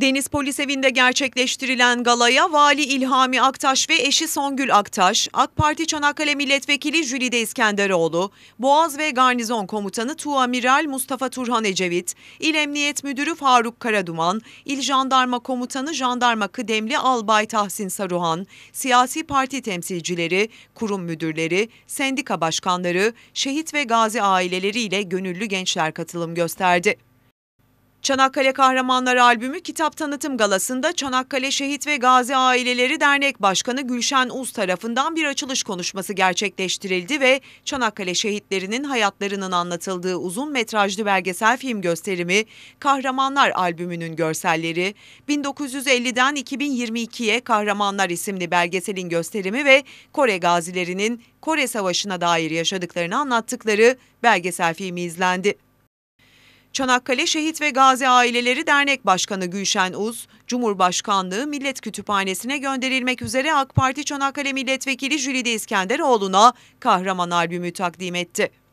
Deniz Polis Evi'nde gerçekleştirilen galaya Vali İlhami Aktaş ve eşi Songül Aktaş, AK Parti Çanakkale Milletvekili Jülide İskenderoğlu, Boğaz ve Garnizon Komutanı Amiral Mustafa Turhan Ecevit, İl Emniyet Müdürü Faruk Karaduman, İl Jandarma Komutanı Jandarma Kıdemli Albay Tahsin Saruhan, siyasi parti temsilcileri, kurum müdürleri, sendika başkanları, şehit ve gazi aileleriyle gönüllü gençler katılım gösterdi. Çanakkale Kahramanları albümü kitap tanıtım galasında Çanakkale Şehit ve Gazi Aileleri Dernek Başkanı Gülşen Uz tarafından bir açılış konuşması gerçekleştirildi ve Çanakkale şehitlerinin hayatlarının anlatıldığı uzun metrajlı belgesel film gösterimi, Kahramanlar albümünün görselleri, 1950'den 2022'ye Kahramanlar isimli belgeselin gösterimi ve Kore gazilerinin Kore Savaşı'na dair yaşadıklarını anlattıkları belgesel filmi izlendi. Çanakkale Şehit ve Gazi Aileleri Dernek Başkanı Gülşen Uz, Cumhurbaşkanlığı Millet Kütüphanesi'ne gönderilmek üzere AK Parti Çanakkale Milletvekili Jülide İskenderoğlu'na kahraman albümü takdim etti.